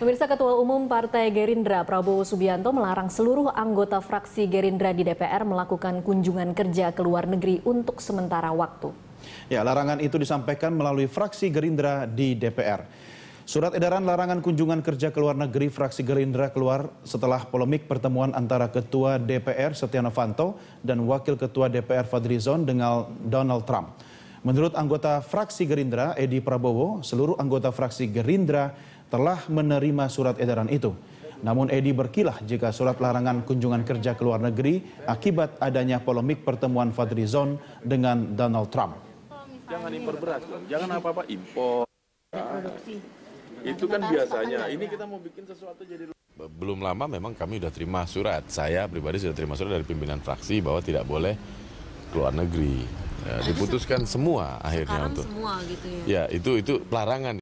Pemirsa Ketua Umum Partai Gerindra Prabowo Subianto melarang seluruh anggota fraksi Gerindra di DPR melakukan kunjungan kerja ke luar negeri untuk sementara waktu. Ya, larangan itu disampaikan melalui fraksi Gerindra di DPR. Surat edaran larangan kunjungan kerja ke luar negeri fraksi Gerindra keluar setelah polemik pertemuan antara Ketua DPR Setia Novanto dan Wakil Ketua DPR Fadlizon dengan Donald Trump. Menurut anggota fraksi Gerindra, Edi Prabowo, seluruh anggota fraksi Gerindra telah menerima surat edaran itu. Namun Edi berkilah jika surat larangan kunjungan kerja ke luar negeri akibat adanya polemik pertemuan Zon dengan Donald Trump. Jangan impor beras, jangan apa-apa impor. Itu kan biasanya, ini ya. kita mau bikin sesuatu jadi belum lama memang kami sudah terima surat. Saya pribadi sudah terima surat dari pimpinan fraksi bahwa tidak boleh keluar negeri. Ya, diputuskan semua akhirnya untuk semua gitu ya. ya itu itu pelarangan